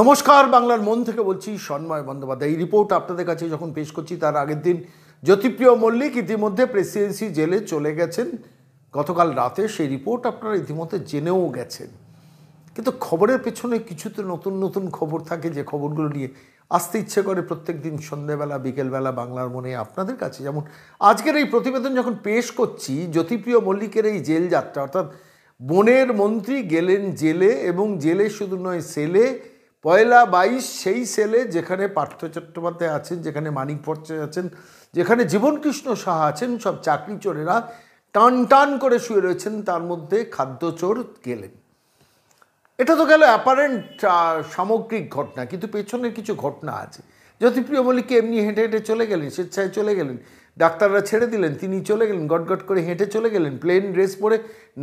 নমস্কার বাংলার মন থেকে বলছি সন্ময় বন্দ্যোপাধ্যায় এই রিপোর্ট আপনাদের কাছে যখন পেশ করছি তার আগের দিন জ্যোতিপ্রিয় মল্লিক ইতিমধ্যে প্রেসিডেন্সি জেলে চলে গেছেন গতকাল রাতে সেই রিপোর্ট আপনারা ইতিমধ্যে জেনেও গেছেন কিন্তু খবরের পেছনে কিছু তো নতুন নতুন খবর থাকে যে খবরগুলো নিয়ে আসতে ইচ্ছে করে প্রত্যেক দিন সন্ধ্যেবেলা বিকেলবেলা বাংলার মনে আপনাদের কাছে যেমন আজকের এই প্রতিবেদন যখন পেশ করছি জ্যোতিপ্রিয় মল্লিকের এই জেল যাত্রা অর্থাৎ বনের মন্ত্রী গেলেন জেলে এবং জেলে শুধু নয় সেলে পয়লা বাইশ সেই সেলে যেখানে পার্থ চট্টোপাধ্যায় আছেন যেখানে মানিক পর্যায় আছেন যেখানে জীবনকৃষ্ণ সাহা আছেন সব চাকরি চোরেরা টান টান করে শুয়ে রয়েছেন তার মধ্যে খাদ্য চোর গেলেন এটা তো গেল অ্যাপারেন্ট সামগ্রিক ঘটনা কিন্তু পেছনের কিছু ঘটনা আছে যদি প্রিয় মল্লিককে এমনি হেঁটে হেঁটে চলে গেলেন স্বেচ্ছায় চলে গেলেন ডাক্তাররা ছেড়ে দিলেন তিনি চলে গেলেন গটগট করে হেঁটে চলে গেলেন প্লেন ড্রেস পরে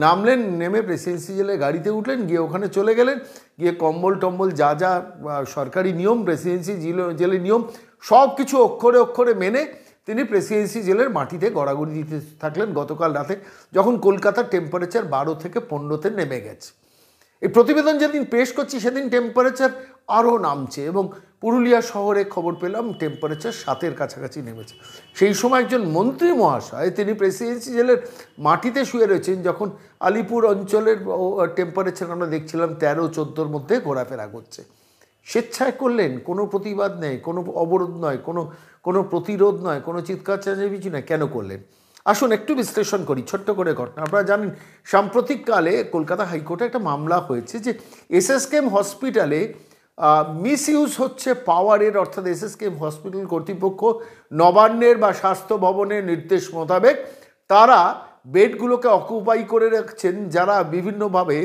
নামলেন নেমে প্রেসিডেন্সি জেলে গাড়িতে উঠলেন গিয়ে ওখানে চলে গেলেন গিয়ে কম্বল টম্বল যা যা সরকারি নিয়ম প্রেসিডেন্সি জেলে নিয়ম সব কিছু অক্ষরে অক্ষরে মেনে তিনি প্রেসিডেন্সি জেলের মাটিতে গড়াগড়ি দিতে থাকলেন গতকাল রাতে যখন কলকাতার টেম্পারেচার বারো থেকে পনেরোতে নেমে গেছে এই প্রতিবেদন যেদিন পেশ করছি সেদিন টেম্পারেচার আরও নামছে এবং পুরুলিয়া শহরে খবর পেলাম টেম্পারেচার সাতের কাছাকাছি নেমেছে সেই সময় একজন মন্ত্রী মহাশয় তিনি প্রেসিডেন্সি জেলের মাটিতে শুয়ে রয়েছেন যখন আলিপুর অঞ্চলের টেম্পারেচার আমরা দেখছিলাম তেরো চোদ্দোর মধ্যে ঘোরাফেরা করছে স্বেচ্ছায় করলেন কোনো প্রতিবাদ নেই কোনো অবরোধ নয় কোনো কোনো প্রতিরোধ নয় কোনো চিৎকার কিছু নয় কেন করলেন আসুন একটু বিশ্লেষণ করি ছোট্ট করে ঘটনা আপনারা জানেন সাম্প্রতিককালে কলকাতা হাইকোর্টে একটা মামলা হয়েছে যে এস এস কেম হসপিটালে মিসইউজ হচ্ছে পাওয়ারের অর্থাৎ এসএসকেএম হসপিটাল কর্তৃপক্ষ নবান্নের বা স্বাস্থ্য ভবনের নির্দেশ মোতাবেক তারা বেডগুলোকে অকুপাই করে রাখছেন যারা বিভিন্নভাবে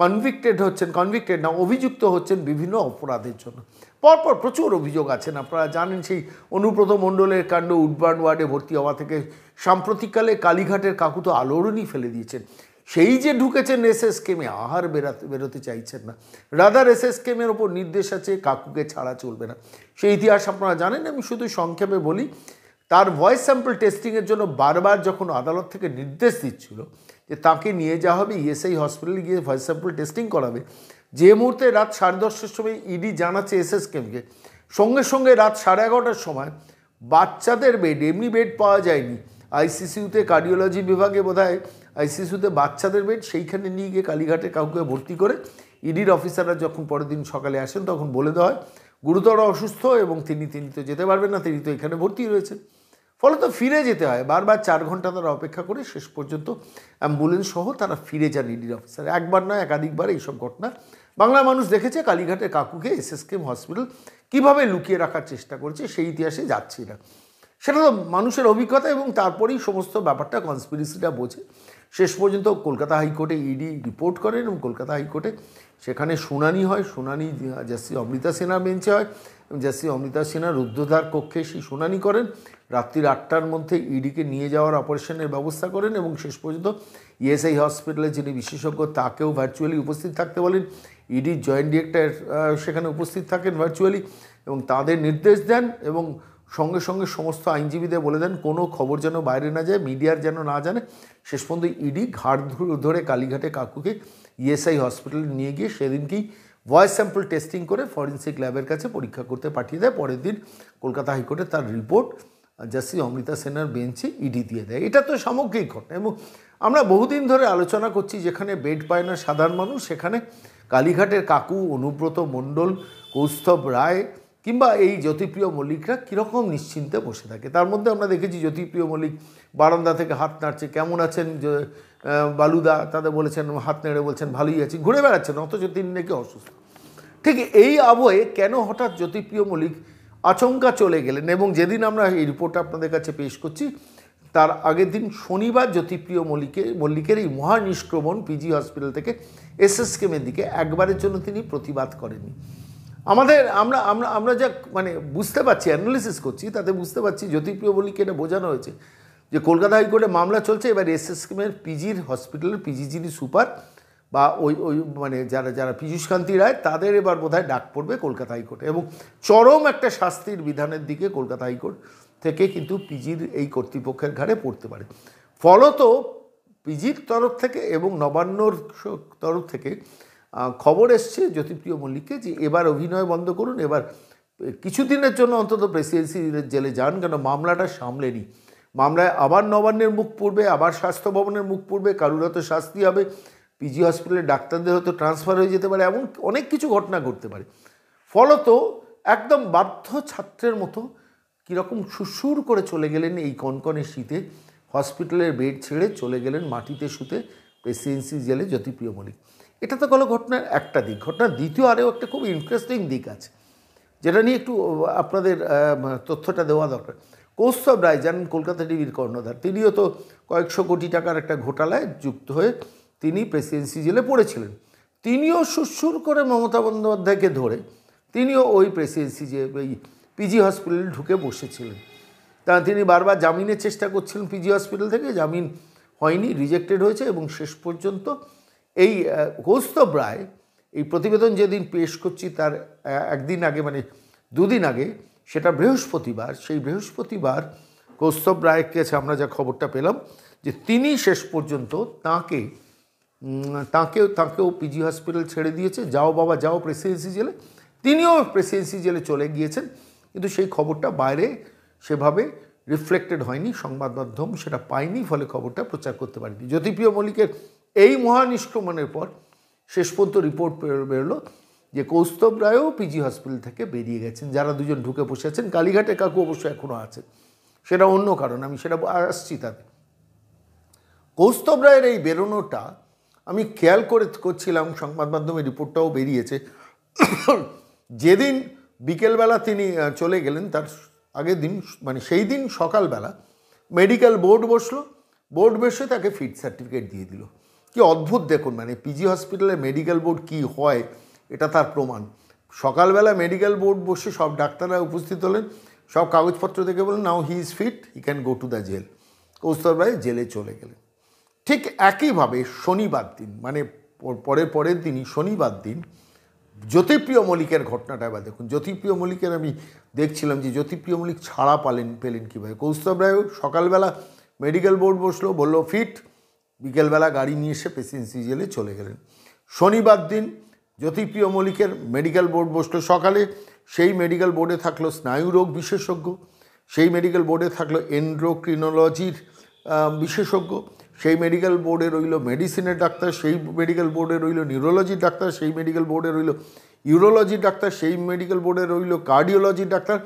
কনভিক্টেড হচ্ছেন কনভিক্টেড না অভিযুক্ত হচ্ছেন বিভিন্ন অপরাধের জন্য পরপর প্রচুর অভিযোগ আছেন আপনারা জানেন সেই অনুব্রত মণ্ডলের কাণ্ড উডবার্ন ওয়ার্ডে ভর্তি হওয়া থেকে সাম্প্রতিককালে কালীঘাটের কাকু তো আলোড়নই ফেলে দিয়েছেন সেই যে ঢুকেছেন এস কেমে আহার বেরাতে বেরোতে চাইছেন না রাদার এস কেমের ওপর নির্দেশ আছে কাকুকে ছাড়া চলবে না সেই ইতিহাস আপনারা জানেন আমি শুধু সংক্ষেপে বলি তার ভয়েস স্যাম্পল টেস্টিংয়ের জন্য বারবার যখন আদালত থেকে নির্দেশ দিচ্ছিল যে তাকে নিয়ে যাওয়া হবে ইএসআই হসপিটালে গিয়ে ভয়েস স্যাম্পল টেস্টিং করাবে যে মুহূর্তে রাত সাড়ে দশটার সময় ইডি জানাচ্ছে এস এস কেমকে সঙ্গে সঙ্গে রাত সাড়ে এগারোটার সময় বাচ্চাদের বেড এমনি বেড পাওয়া যায়নি আইসিসিউতে কার্ডিওলজি বিভাগে বোধহয় আইসিসিউতে বাচ্চাদের বেড সেইখানে নিয়ে গিয়ে কালীঘাটে কাউকে ভর্তি করে ইডির অফিসাররা যখন পরের দিন সকালে আসেন তখন বলে দেওয়া হয় গুরুতর অসুস্থ এবং তিনি তিনি তো যেতে পারবেন না তিনি তো এখানে ভর্তি রয়েছেন তো ফিরে যেতে হয় বারবার চার ঘন্টা তারা অপেক্ষা করে শেষ পর্যন্ত অ্যাম্বুলেন্স সহ তারা ফিরে যান ইডির অফিসার একবার নয় একাধিকবার এইসব ঘটনা বাংলা মানুষ দেখেছে কালীঘাটের কাকুকে এসএসকেম হসপিটাল কীভাবে লুকিয়ে রাখার চেষ্টা করছে সেই ইতিহাসে যাচ্ছি না সেটা তো মানুষের অভিজ্ঞতা এবং তারপরেই সমস্ত ব্যাপারটা কনস্পিরিসিটা বোঝে শেষ পর্যন্ত কলকাতা হাইকোর্টে ইডি e রিপোর্ট করেন এবং কলকাতা হাইকোর্টে সেখানে শুনানি হয় শুনানি জাস্টিস অমৃতা সেনা বেঞ্চে হয় এবং জাস্টিস অমৃতা সেনা রুদ্ধদ্বার কক্ষে সেই শুনানি করেন রাত্রির আটটার মধ্যে ইডিকে e নিয়ে যাওয়ার অপারেশনের ব্যবস্থা করেন এবং শেষ পর্যন্ত ইএসআই e হসপিটালে যিনি বিশেষজ্ঞ তাকেও ভার্চুয়ালি উপস্থিত থাকতে বলেন ইডির জয়েন্ট ডিরেক্টর সেখানে উপস্থিত থাকেন ভার্চুয়ালি এবং তাদের নির্দেশ দেন এবং সঙ্গে সঙ্গে সমস্ত আইনজীবীদের বলে দেন কোনো খবর যেন বাইরে না যায় মিডিয়ার যেন না জানে শেষ পর্যন্ত ইডি ঘাট ধরে কালীঘাটে কাকুকে ইএসআই হসপিটালে নিয়ে গিয়ে সেদিনকেই ভয়েস স্যাম্পল টেস্টিং করে ফরেন্সিক ল্যাবের কাছে পরীক্ষা করতে পাঠিয়ে দেয় পরের দিন কলকাতা হাইকোর্টে তার রিপোর্ট জাস্টিস অমৃতা সেনার বেঞ্চে ইডি দিয়ে দেয় এটা তো সামগ্রিক ঘটনা এবং আমরা বহুদিন ধরে আলোচনা করছি যেখানে বেড পায় না সাধারণ মানুষ সেখানে কালীঘাটের কাকু অনুব্রত মণ্ডল কৌস্তব রায় কিংবা এই জ্যোতিপ্রিয় মল্লিকরা কীরকম নিশ্চিন্তে বসে থাকে তার মধ্যে আমরা দেখেছি জ্যোতিপ্রিয় মল্লিক বারান্দা থেকে হাত নাড়ছে কেমন আছেন বালুদা তাদের বলেছেন হাত নেড়ে বলছেন ভালোই আছি ঘুরে বেড়াচ্ছেন অথচ তিনি নাকি অসুস্থ ঠিক এই আবহে কেন হঠাৎ জ্যোতিপ্রিয় মল্লিক আচমকা চলে গেলেন এবং যেদিন আমরা এই রিপোর্ট আপনাদের কাছে পেশ করছি তার আগের দিন শনিবার জ্যোতিপ্রিয় মল্লিকে মল্লিকের এই মহানিষ্ক্রমণ পিজি হসপিটাল থেকে এসএসকেমের দিকে একবারের জন্য তিনি প্রতিবাদ করেননি আমাদের আমরা আমরা আমরা যা মানে বুঝতে পারছি অ্যানালিসিস করছি তাতে বুঝতে পারছি জ্যোতিপ্রিয় বলিকে এটা বোঝানো হয়েছে যে কলকাতা হাইকোর্টে মামলা চলছে এবার এসএসকেমের পিজির হসপিটালের পিজি যিনি সুপার বা ওই ওই মানে যারা যারা পীযুষকান্তি রায় তাদের এবার বোধহয় ডাক পড়বে কলকাতা হাইকোর্টে এবং চরম একটা শাস্তির বিধানের দিকে কলকাতা হাইকোর্ট থেকে কিন্তু পিজির এই কর্তৃপক্ষের ঘাড়ে পড়তে পারে ফলত পিজির তরফ থেকে এবং নবান্নর তরফ থেকে খবর এসছে জ্যোতিপ্রিয় মল্লিককে যে এবার অভিনয় বন্ধ করুন এবার কিছুদিনের জন্য অন্তত প্রেসিডেন্সি জেলে যান কেন মামলাটা সামলেনি মামলায় আবার নবান্নের মুখ পড়বে আবার স্বাস্থ্য ভবনের মুখ পড়বে কারুর হয়তো শাস্তি হবে পিজি হসপিটালে ডাক্তারদের হয়তো ট্রান্সফার হয়ে যেতে পারে এমন অনেক কিছু ঘটনা ঘটতে পারে ফলত একদম বাধ্য ছাত্রের মতো কীরকম সুসুর করে চলে গেলেন এই কনকনে শীতে হসপিটালের বেড ছেড়ে চলে গেলেন মাটিতে শুতে প্রেসিডেন্সি জেলে জ্যোতিপ্রিয় মল্লিক এটা তো গেলো ঘটনার একটা দিক ঘটনার দ্বিতীয় আরও একটা খুব ইন্টারেস্টিং দিক আছে যেটা নিয়ে একটু আপনাদের তথ্যটা দেওয়া দরকার কৌস্তব রায় যান কলকাতা টিভির কর্ণধার তিনিও তো কয়েকশো কোটি টাকার একটা ঘোটালায় যুক্ত হয়ে তিনি প্রেসিডেন্সি জেলে পড়েছিলেন তিনিও সুসুর করে মমতা বন্দ্যোপাধ্যায়কে ধরে তিনিও ওই প্রেসিডেন্সি যে ওই পিজি হসপিটালে ঢুকে বসেছিলেন তা তিনি বারবার জামিনের চেষ্টা করছিলেন পিজি হসপিটাল থেকে জামিন হয়নি রিজেক্টেড হয়েছে এবং শেষ পর্যন্ত এই কৌস্তব রায় এই প্রতিবেদন যেদিন পেশ করছি তার একদিন আগে মানে দুদিন আগে সেটা বৃহস্পতিবার সেই বৃহস্পতিবার কৌস্তব রায়ের কাছে আমরা যা খবরটা পেলাম যে তিনি শেষ পর্যন্ত তাঁকে তাঁকেও তাঁকেও পিজি হসপিটাল ছেড়ে দিয়েছে যাও বাবা যাও প্রেসিডেন্সি জেলে তিনিও প্রেসিডেন্সি জেলে চলে গিয়েছেন কিন্তু সেই খবরটা বাইরে সেভাবে রিফ্লেক্টেড হয়নি সংবাদ মাধ্যম সেটা পায়নি ফলে খবরটা প্রচার করতে পারেনি জ্যোতিপ্রিয় মল্লিকের এই মহানিষ্ক্রমণের পর শেষ পর্যন্ত রিপোর্ট বেরোলো যে কৌস্তব রায়ও পিজি হসপিটাল থেকে বেরিয়ে গেছেন যারা দুজন ঢুকে বসে আছেন কালীঘাটে কাকু অবশ্য এখনও আছে সেটা অন্য কারণ আমি সেটা আসছি তাদের কৌস্তব রায়ের এই বেরোনোটা আমি খেয়াল করে করছিলাম সংবাদ মাধ্যমে রিপোর্টটাও বেরিয়েছে যেদিন বিকেলবেলা তিনি চলে গেলেন তার আগের দিন মানে সেই দিন সকালবেলা মেডিকেল বোর্ড বসলো বোর্ড বসে তাকে ফিট সার্টিফিকেট দিয়ে দিল কি অদ্ভুত দেখুন মানে পিজি হসপিটালে মেডিকেল বোর্ড কি হয় এটা তার প্রমাণ সকালবেলা মেডিকেল বোর্ড বসে সব ডাক্তাররা উপস্থিত হলেন সব কাগজপত্র দেখে বলেন now he is fit he can go to the jail Kaustav Roy জেলে চলে গেলেন ঠিক একইভাবে শনিবার দিন মানে পরের পরের দিনই শনিবার দিন জ্যোতিপ্রিয় মল্লিকের ঘটনাটা এবার দেখুন জ্যোতিপ্রিয় মল্লিকের আমি দেখছিলাম যে জ্যোতিপ্রিয় মল্লিক ছাড়া পালেন পেলেন কীভাবে কৌস্তব রায় সকালবেলা মেডিকেল বোর্ড বসলো বললো ফিট বিকেলবেলা গাড়ি নিয়ে এসে প্রেসিডেন্সি জেলে চলে গেলেন শনিবার দিন জ্যোতিপ্রিয় মল্লিকের মেডিকেল বোর্ড বসলো সকালে সেই মেডিকেল বোর্ডে থাকলো স্নায়ুরোগ বিশেষজ্ঞ সেই মেডিকেল বোর্ডে থাকলো এন্ড্রোক্রিনোলজির বিশেষজ্ঞ সেই মেডিকেল বোর্ডে রইল মেডিসিনের ডাক্তার সেই মেডিকেল বোর্ডে রইল নিউরোলজির ডাক্তার সেই মেডিকেল বোর্ডে রইল ইউরোলজির ডাক্তার সেই মেডিকেল বোর্ডে রইল কার্ডিওলজির ডাক্তার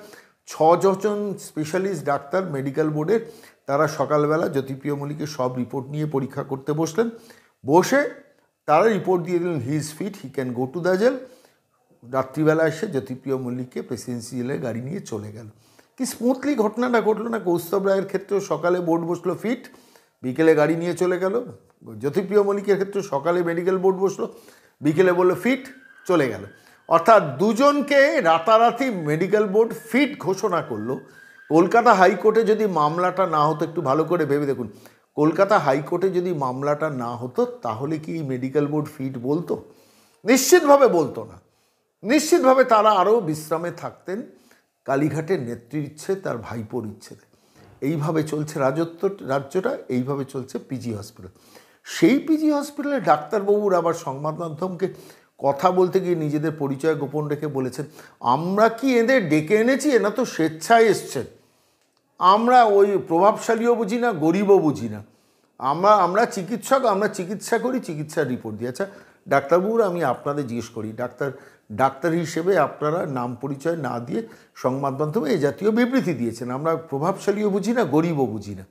ছজন স্পেশালিস্ট ডাক্তার মেডিকেল বোর্ডে তারা সকালবেলা জ্যোতিপ্রিয় মল্লিকের সব রিপোর্ট নিয়ে পরীক্ষা করতে বসলেন বসে তারা রিপোর্ট দিয়ে দিলেন he is fit he can go to the jail রাত্রিবেলা এসে জ্যোতিপ্রিয় মল্লিককে প্রেসিডেন্সি জেলে গাড়ি নিয়ে চলে গেল কি স্মুথলি ঘটনাটা ঘটলো না কৌস্তব রায়ের ক্ষেত্রেও সকালে বোর্ড বসলো ফিট বিকেলে গাড়ি নিয়ে চলে গেল জ্যোতিপ্রিয় মল্লিকের ক্ষেত্রে সকালে মেডিকেল বোর্ড বসলো বিকেলে বললো ফিট চলে গেল অর্থাৎ দুজনকে রাতারাতি মেডিকেল বোর্ড ফিট ঘোষণা করলো কলকাতা হাইকোর্টে যদি মামলাটা না হতো একটু ভালো করে ভেবে দেখুন কলকাতা হাইকোর্টে যদি মামলাটা না হতো তাহলে কি মেডিকেল বোর্ড ফিট বলতো নিশ্চিতভাবে বলতো না নিশ্চিতভাবে তারা আরও বিশ্রামে থাকতেন কালীঘাটের নেত্রীর ইচ্ছে তার ভাইপোর ইচ্ছেতে এইভাবে চলছে রাজত্ব রাজ্যটা এইভাবে চলছে পিজি হসপিটাল সেই পিজি হসপিটালে ডাক্তারবাবুর আবার সংবাদ মাধ্যমকে কথা বলতে গিয়ে নিজেদের পরিচয় গোপন রেখে বলেছেন আমরা কি এদের ডেকে এনেছি এনা তো স্বেচ্ছায় এসছেন আমরা ওই প্রভাবশালীও বুঝি না গরিবও বুঝি না আমরা আমরা চিকিৎসক আমরা চিকিৎসা করি চিকিৎসার রিপোর্ট দিই আচ্ছা ডাক্তারবাবুরা আমি আপনাদের জিজ্ঞেস করি ডাক্তার ডাক্তার হিসেবে আপনারা নাম পরিচয় না দিয়ে সংবাদ মাধ্যমে এ জাতীয় বিবৃতি দিয়েছেন আমরা প্রভাবশালীও বুঝি না গরিবও বুঝি না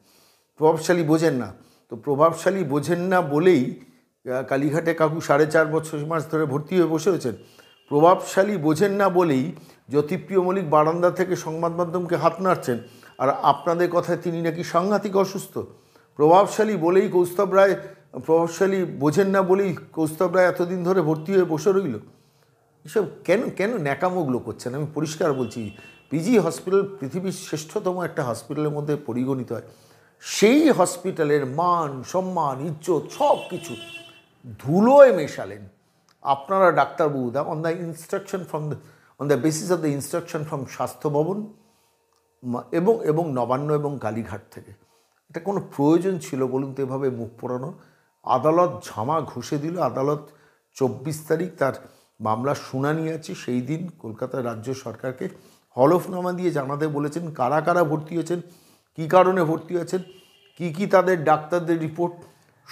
প্রভাবশালী বোঝেন না তো প্রভাবশালী বোঝেন না বলেই কালীঘাটে কাকু সাড়ে চার বছর মাস ধরে ভর্তি হয়ে বসে রয়েছেন প্রভাবশালী বোঝেন না বলেই জ্যোতিপ্রিয় মল্লিক বারান্দা থেকে সংবাদ মাধ্যমকে হাত নাড়ছেন আর আপনাদের কথায় তিনি নাকি সাংঘাতিক অসুস্থ প্রভাবশালী বলেই কৌস্তব রায় প্রভাবশালী বোঝেন না বলেই কৌস্তব রায় এতদিন ধরে ভর্তি হয়ে বসে রইল এসব কেন কেন ন্যাকামোগুলো করছেন আমি পরিষ্কার বলছি পিজি হসপিটাল পৃথিবীর শ্রেষ্ঠতম একটা হসপিটালের মধ্যে পরিগণিত হয় সেই হসপিটালের মান সম্মান ইজ্জত সব কিছু ধুলোয় মেশালেন আপনারা the on the instruction from the on the basis of the instruction from Swasthya Bhavan এবং এবং নবান্ন এবং কালীঘাট থেকে এটা কোনো প্রয়োজন ছিল বলুন তো এভাবে মুখ পোড়ানো আদালত ঝামা ঘুষে দিল আদালত চব্বিশ তারিখ তার মামলা শুনানি আছে সেই দিন কলকাতার রাজ্য সরকারকে হলফনামা দিয়ে জানাতে বলেছেন কারা কারা ভর্তি হয়েছেন কি কারণে ভর্তি হয়েছেন কি কি তাদের ডাক্তারদের রিপোর্ট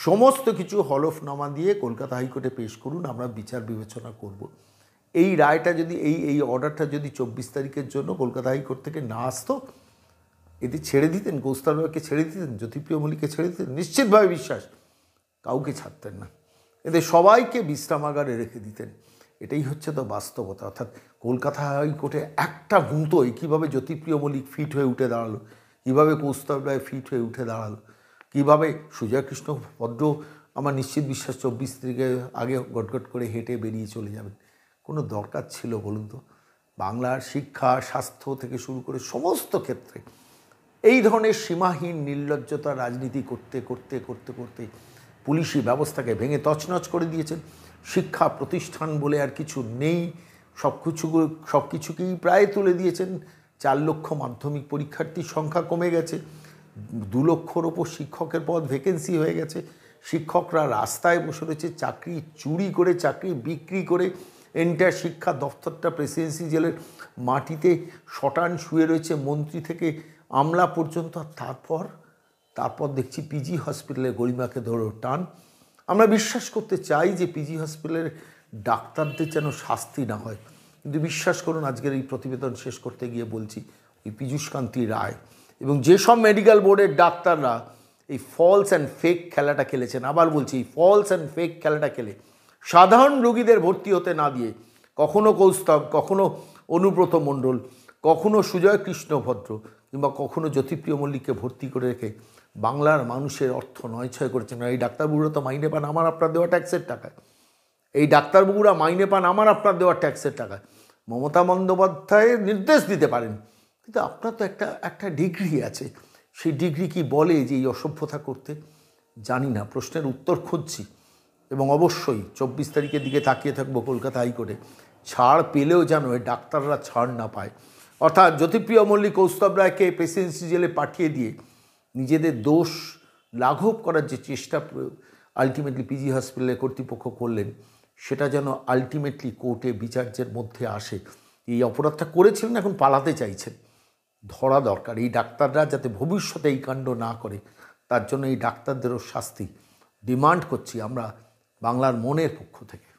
সমস্ত কিছু হলফনামা দিয়ে কলকাতা হাইকোর্টে পেশ করুন আমরা বিচার বিবেচনা করব এই রায়টা যদি এই এই অর্ডারটা যদি চব্বিশ তারিখের জন্য কলকাতা হাইকোর্ট থেকে না আসতো এটি ছেড়ে দিতেন কৌস্তাবাকে ছেড়ে দিতেন জ্যোতিপ্রিয় মল্লিককে ছেড়ে দিতেন নিশ্চিতভাবে বিশ্বাস কাউকে ছাড়তেন না এদের সবাইকে বিশ্রামাগারে রেখে দিতেন এটাই হচ্ছে তো বাস্তবতা অর্থাৎ কলকাতা হাইকোর্টে একটা ভুঁতোই কীভাবে জ্যোতিপ্রিয় মল্লিক ফিট হয়ে উঠে দাঁড়ালো কীভাবে কৌস্তব রায় ফিট হয়ে উঠে দাঁড়ালো কীভাবে সুজয়কৃষ্ণ ভদ্র আমার নিশ্চিত বিশ্বাস চব্বিশ তারিখে আগে গটগট করে হেঁটে বেরিয়ে চলে যাবেন কোনো দরকার ছিল বলুন তো বাংলার শিক্ষা স্বাস্থ্য থেকে শুরু করে সমস্ত ক্ষেত্রে এই ধরনের সীমাহীন নির্লজ্জতা রাজনীতি করতে করতে করতে করতে পুলিশি ব্যবস্থাকে ভেঙে তছনছ করে দিয়েছেন শিক্ষা প্রতিষ্ঠান বলে আর কিছু নেই সব কিছু সব কিছুকেই প্রায় তুলে দিয়েছেন চার লক্ষ মাধ্যমিক পরীক্ষার্থীর সংখ্যা কমে গেছে দু লক্ষর ওপর শিক্ষকের পদ ভ্যাকেন্সি হয়ে গেছে শিক্ষকরা রাস্তায় বসে রয়েছে চাকরি চুরি করে চাকরি বিক্রি করে এন্টার শিক্ষা দফতরটা প্রেসিডেন্সি জেলের মাটিতে শটান শুয়ে রয়েছে মন্ত্রী থেকে আমলা পর্যন্ত তারপর তারপর দেখছি পিজি হসপিটালে গরিমাকে ধরে টান আমরা বিশ্বাস করতে চাই যে পিজি হসপিটালের ডাক্তারদের যেন শাস্তি না হয় কিন্তু বিশ্বাস করুন আজকের এই প্রতিবেদন শেষ করতে গিয়ে বলছি ওই পীযুষকান্তি রায় এবং যেসব মেডিকেল বোর্ডের ডাক্তাররা এই ফলস অ্যান্ড ফেক খেলাটা খেলেছেন আবার বলছি এই ফলস অ্যান্ড ফেক খেলাটা খেলে সাধারণ রুগীদের ভর্তি হতে না দিয়ে কখনো কৌস্তব কখনো অনুব্রত মণ্ডল কখনো সুজয় কৃষ্ণ ভদ্র কিংবা কখনো জ্যোতিপ্রিয় মল্লিককে ভর্তি করে রেখে বাংলার মানুষের অর্থ নয় ছয় করেছেন এই ডাক্তারবাবুরা তো মাইনে পান আমার আপনার দেওয়া ট্যাক্সের টাকায় এই ডাক্তারবাবুরা মাইনে পান আমার আপনার দেওয়া ট্যাক্সের টাকায় মমতা বন্দ্যোপাধ্যায় নির্দেশ দিতে পারেন কিন্তু আপনার তো একটা একটা ডিগ্রি আছে সেই ডিগ্রি কি বলে যে এই অসভ্যতা করতে জানি না প্রশ্নের উত্তর খুঁজছি এবং অবশ্যই চব্বিশ তারিখের দিকে তাকিয়ে থাকবো কলকাতা হাইকোর্টে ছাড় পেলেও যেন ডাক্তাররা ছাড় না পায় অর্থাৎ জ্যোতিপ্রিয় মল্লিক কৌস্তব রায়কে প্রেসিডেন্সি জেলে পাঠিয়ে দিয়ে নিজেদের দোষ লাঘব করার যে চেষ্টা আলটিমেটলি পিজি হসপিটালে কর্তৃপক্ষ করলেন সেটা যেন আলটিমেটলি কোর্টে বিচার্যের মধ্যে আসে এই অপরাধটা করেছিলেন এখন পালাতে চাইছেন ধরা দরকার এই ডাক্তাররা যাতে ভবিষ্যতে এই কাণ্ড না করে তার জন্য এই ডাক্তারদেরও শাস্তি ডিমান্ড করছি আমরা বাংলার মনের পক্ষ থেকে